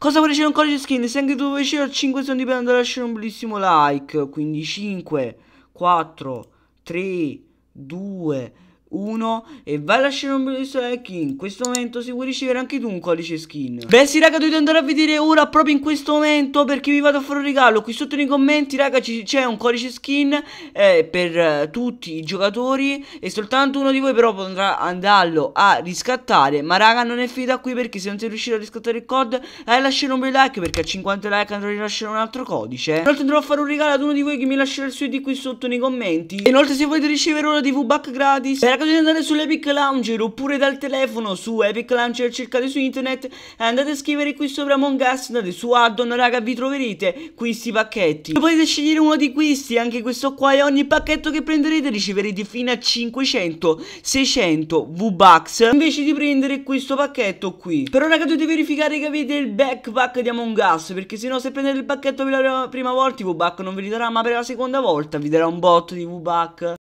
Cosa vuoi ricevere un codice skin? Se anche tu vuoi ricevere 5 secondi per andare a lasciare un bellissimo like. Quindi 5, 4, 3, 2, 1 e vai a lasciare un bel like in questo momento se vuoi ricevere anche tu un codice skin Beh sì raga dovete andare a vedere ora proprio in questo momento perché vi vado a fare un regalo qui sotto nei commenti raga c'è un codice skin eh, per eh, tutti i giocatori e soltanto uno di voi però potrà andarlo a riscattare ma raga non è finita qui perché se non sei riuscito a riscattare il code eh, a lasciare un bel like perché a 50 like andrò a rilasciare un altro codice inoltre andrò a fare un regalo ad uno di voi che mi lascerà il suo ID qui sotto nei commenti e inoltre se volete ricevere ora di V-Buck gratis eh, raga, ragazzi andate sull'Epic Launcher oppure dal telefono su Epic Launcher cercate su internet e andate a scrivere qui sopra Among Us, andate su addon raga vi troverete questi pacchetti. E potete scegliere uno di questi, anche questo qua e ogni pacchetto che prenderete riceverete fino a 500, 600 V-Bucks invece di prendere questo pacchetto qui. Però raga dovete verificare che avete il backpack di Among Us perché se no se prendete il pacchetto per la prima volta i V-Buck non ve li darà ma per la seconda volta vi darà un botto di V-Buck.